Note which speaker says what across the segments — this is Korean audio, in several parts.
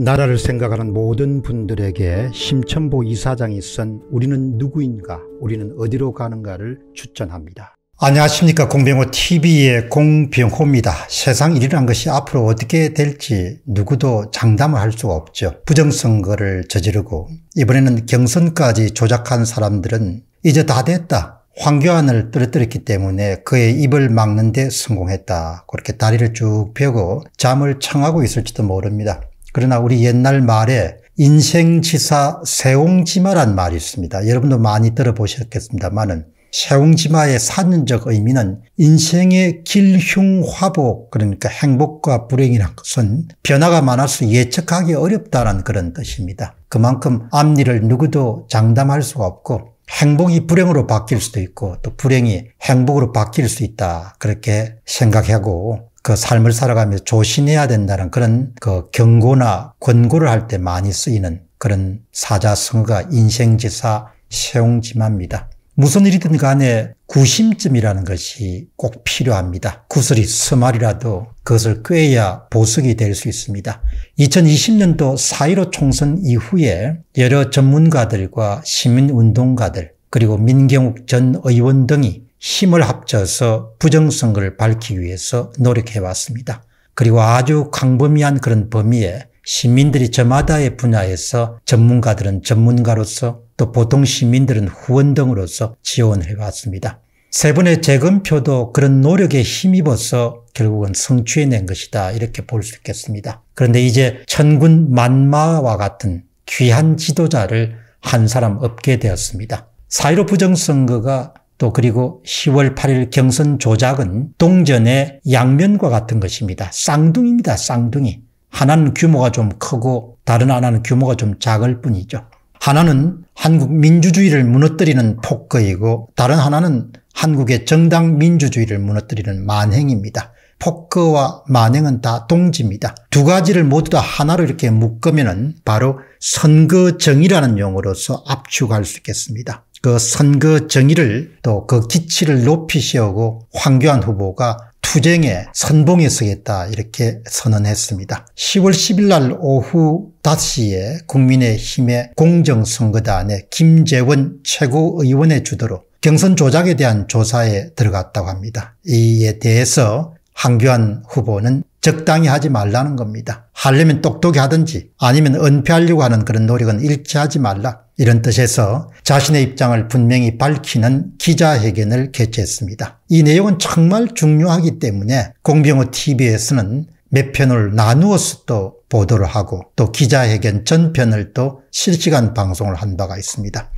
Speaker 1: 나라를 생각하는 모든 분들에게 심천보 이사장이 쓴 우리는 누구인가 우리는 어디로 가는가를 추천합니다. 안녕하십니까 공병호TV의 공병호입니다. 세상 일이란 것이 앞으로 어떻게 될지 누구도 장담을 할 수가 없죠. 부정선거를 저지르고 이번에는 경선까지 조작한 사람들은 이제 다 됐다 황교안을 떨어뜨렸기 때문에 그의 입을 막는 데 성공했다. 그렇게 다리를 쭉 펴고 잠을 청하고 있을지도 모릅니다. 그러나 우리 옛날 말에 인생지사 세옹지마란 말이 있습니다. 여러분도 많이 들어보셨겠습니다만은 세옹지마의 사전적 의미는 인생의 길흉화복 그러니까 행복과 불행이란 것은 변화가 많아서 예측하기 어렵다는 그런 뜻입니다. 그만큼 앞니를 누구도 장담할 수가 없고 행복이 불행으로 바뀔 수도 있고 또 불행이 행복으로 바뀔 수 있다 그렇게 생각하고 그 삶을 살아가며 조심해야 된다는 그런 그 경고나 권고를 할 때 많이 쓰이는 그런 사자성어가 인생지사 세용지마입니다. 무슨 일이든 간에 구심점이라는 것이 꼭 필요합니다. 구슬이 스말이라도 그것을 꿰야 보석이 될 수 있습니다. 2020년도 4.15 총선 이후에 여러 전문가들과 시민운동가들 그리고 민경욱 전 의원 등이 힘을 합쳐서 부정선거를 밝히기 위해서 노력해 왔습니다. 그리고 아주 광범위한 그런 범위에 시민들이 저마다의 분야에서 전문가들은 전문가로서 또 보통 시민들은 후원 등으로서 지원해 왔습니다. 세분의 재검표도 그런 노력에 힘입어서 결국은 성취해낸 것이다 이렇게 볼 수 있겠습니다. 그런데 이제 천군 만마와 같은 귀한 지도자를 한 사람 없게 되었습니다. 사이로 부정선거가 또 그리고 10월 8일 경선 조작은 동전의 양면과 같은 것입니다. 쌍둥이입니다. 쌍둥이. 하나는 규모가 좀 크고 다른 하나는 규모가 좀 작을 뿐이죠. 하나는 한국 민주주의를 무너뜨리는 포거이고 다른 하나는 한국의 정당 민주주의를 무너뜨리는 만행입니다. 포거와 만행은 다 동지입니다. 두 가지를 모두 다 하나로 이렇게 묶으면 바로 선거정의라는 용어로서 압축할 수 있겠습니다. 그 선거 정의를 또 그 기치를 높이시오고 황교안 후보가 투쟁에 선봉에 서겠다 이렇게 선언했습니다. 10월 10일 날 오후 5시에 국민의힘의 공정선거단에 김재원 최고의원의 주도로 경선 조작에 대한 조사에 들어갔다고 합니다. 이에 대해서 황교안 후보는 적당히 하지 말라는 겁니다. 하려면 똑똑히 하든지 아니면 은폐하려고 하는 그런 노력은 잃지 하지 말라. 이런 뜻에서 자신의 입장을 분명히 밝히는 기자회견을 개최했습니다. 이 내용은 정말 중요하기 때문에 공병호 TV에서는 몇 편을 나누어서 또 보도를 하고 또 기자회견 전편을 또 실시간 방송을 한 바가 있습니다.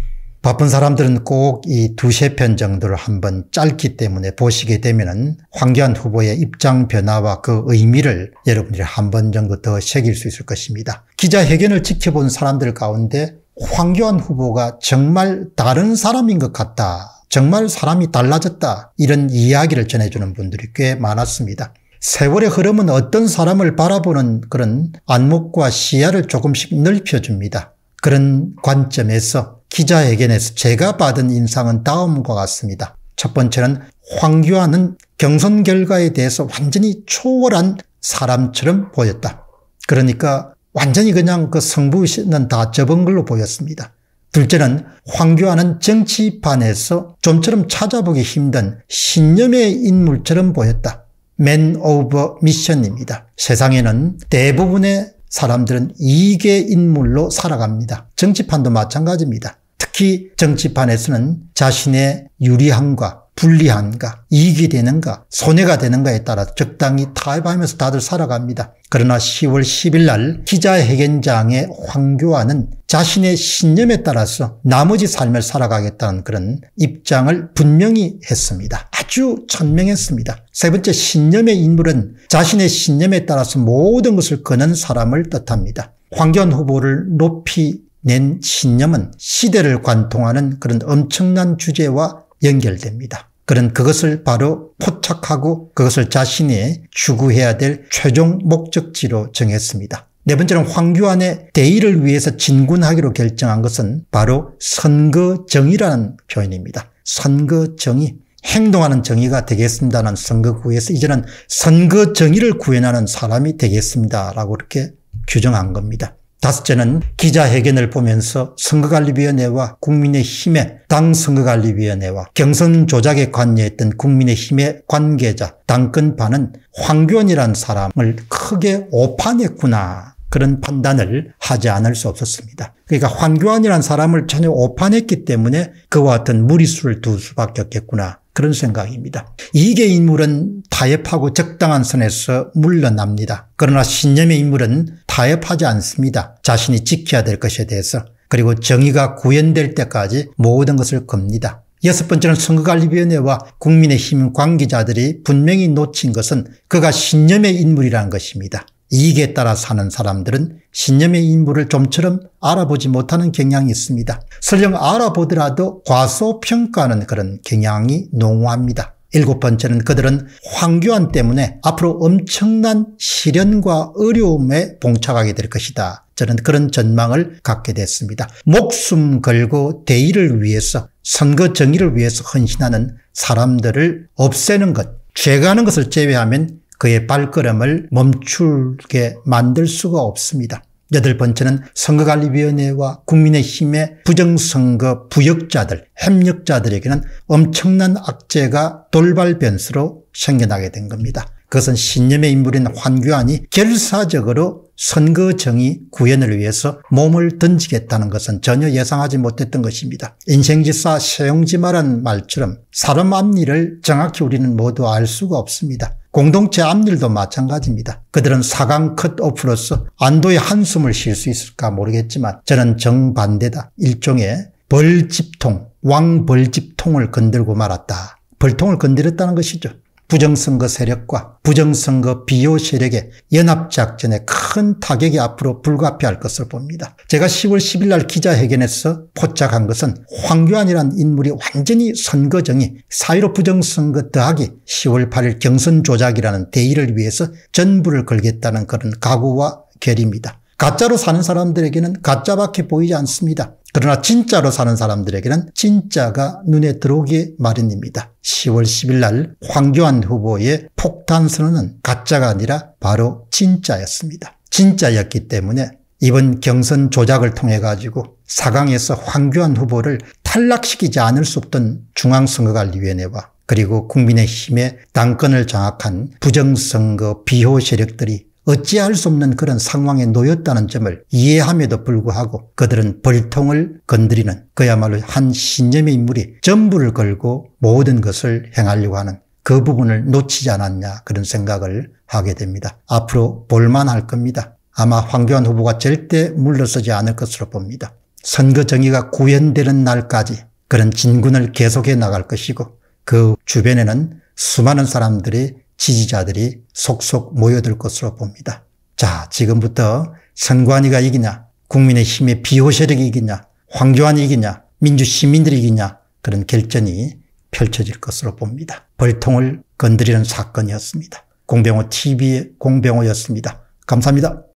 Speaker 1: 바쁜 사람들은 꼭 이 두세 편 정도를 한번 짧기 때문에 보시게 되면 황교안 후보의 입장 변화와 그 의미를 여러분들이 한 번 정도 더 새길 수 있을 것입니다. 기자회견을 지켜본 사람들 가운데 황교안 후보가 정말 다른 사람인 것 같다. 정말 사람이 달라졌다. 이런 이야기를 전해주는 분들이 꽤 많았습니다. 세월의 흐름은 어떤 사람을 바라보는 그런 안목과 시야를 조금씩 넓혀줍니다. 그런 관점에서 기자회견에서 제가 받은 인상은 다음과 같습니다. 첫 번째는 황교안은 경선 결과에 대해서 완전히 초월한 사람처럼 보였다. 그러니까 완전히 그냥 그 성부시는 다 접은 걸로 보였습니다. 둘째는 황교안은 정치판에서 좀처럼 찾아보기 힘든 신념의 인물처럼 보였다. 맨 오브 미션입니다. 세상에는 대부분의 사람들은 이익의 인물로 살아갑니다. 정치판도 마찬가지입니다. 특히 정치판에서는 자신의 유리함과 불리한가, 이익이 되는가, 손해가 되는가에 따라 적당히 타협하면서 다들 살아갑니다. 그러나 10월 10일 날 기자회견장의 황교안은 자신의 신념에 따라서 나머지 삶을 살아가겠다는 그런 입장을 분명히 했습니다. 아주 천명했습니다. 세 번째 신념의 인물은 자신의 신념에 따라서 모든 것을 거는 사람을 뜻합니다. 황교안 후보를 높이 낸 신념은 시대를 관통하는 그런 엄청난 주제와 연결됩니다. 그런 그것을 바로 포착하고 그것을 자신이 추구해야 될 최종 목적지로 정했습니다. 네 번째는 황교안의 대의를 위해서 진군하기로 결정한 것은 바로 선거정의라는 표현입니다. 선거정의. 행동하는 정의가 되겠습니다는 선거 구에서 이제는 선거 정의를 구현하는 사람이 되겠습니다라고 이렇게 규정한 겁니다. 다섯째는 기자회견을 보면서 선거관리위원회와 국민의힘의 당 선거관리위원회와 경선 조작에 관여했던 국민의힘의 관계자 당근파는 황교안이란 사람을 크게 오판했구나 그런 판단을 하지 않을 수 없었습니다. 그러니까 황교안이란 사람을 전혀 오판했기 때문에 그와 같은 무리수를 둘 수밖에 없겠구나 그런 생각입니다. 이게 인물은 타협하고 적당한 선에서 물러납니다. 그러나 신념의 인물은 타협하지 않습니다. 자신이 지켜야 될 것에 대해서 그리고 정의가 구현될 때까지 모든 것을 겁니다. 여섯 번째는 선거관리위원회와 국민의힘 관계자들이 분명히 놓친 것은 그가 신념의 인물이라는 것입니다. 이익에 따라 사는 사람들은 신념의 인물을 좀처럼 알아보지 못하는 경향이 있습니다. 설령 알아보더라도 과소평가하는 그런 경향이 농후합니다. 일곱 번째는 그들은 황교안 때문에 앞으로 엄청난 시련과 어려움에 봉착하게 될 것이다. 저는 그런 전망을 갖게 됐습니다. 목숨 걸고 대의를 위해서 선거 정의를 위해서 헌신하는 사람들을 없애는 것, 죄가하는 것을 제외하면 그의 발걸음을 멈추게 만들 수가 없습니다. 여덟 번째는 선거관리위원회와 국민의힘의 부정선거 부역자들, 협력자들에게는 엄청난 악재가 돌발 변수로 생겨나게 된 겁니다. 그것은 신념의 인물인 환규안이 결사적으로 선거 정의 구현을 위해서 몸을 던지겠다는 것은 전혀 예상하지 못했던 것입니다. 인생지사 세용지마란 말처럼 사람 앞일을 정확히 우리는 모두 알 수가 없습니다. 공동체 앞일도 마찬가지입니다. 그들은 사강 컷오프로서 안도의 한숨을 쉴 수 있을까 모르겠지만 저는 정반대다. 일종의 벌집통, 왕벌집통을 건들고 말았다. 벌통을 건드렸다는 것이죠. 부정선거 세력과 부정선거 비호 세력의 연합작전에 큰 타격이 앞으로 불가피할 것을 봅니다. 제가 10월 10일 날 기자회견에서 포착한 것은 황교안이란 인물이 완전히 선거정이 사회로 부정선거 더하기 10월 8일 경선 조작이라는 대의를 위해서 전부를 걸겠다는 그런 각오와 결입니다. 가짜로 사는 사람들에게는 가짜밖에 보이지 않습니다. 그러나 진짜로 사는 사람들에게는 진짜가 눈에 들어오기 마련입니다. 10월 10일 날 황교안 후보의 폭탄 선언은 가짜가 아니라 바로 진짜였습니다. 진짜였기 때문에 이번 경선 조작을 통해 가지고 4강에서 황교안 후보를 탈락시키지 않을 수 없던 중앙선거관리위원회와 그리고 국민의힘의 당권을 장악한 부정선거 비호 세력들이 어찌할 수 없는 그런 상황에 놓였다는 점을 이해함에도 불구하고 그들은 벌통을 건드리는 그야말로 한 신념의 인물이 전부를 걸고 모든 것을 행하려고 하는 그 부분을 놓치지 않았냐 그런 생각을 하게 됩니다. 앞으로 볼만할 겁니다. 아마 황교안 후보가 절대 물러서지 않을 것으로 봅니다. 선거 정의가 구현되는 날까지 그런 진군을 계속해 나갈 것이고 그 주변에는 수많은 사람들이 지지자들이 속속 모여들 것으로 봅니다. 자, 지금부터 선관위가 이기냐, 국민의힘의 비호 세력이 이기냐, 황교안이 이기냐, 민주 시민들이 이기냐 그런 결전이 펼쳐질 것으로 봅니다. 벌통을 건드리는 사건이었습니다. 공병호 TV 공병호였습니다. 감사합니다.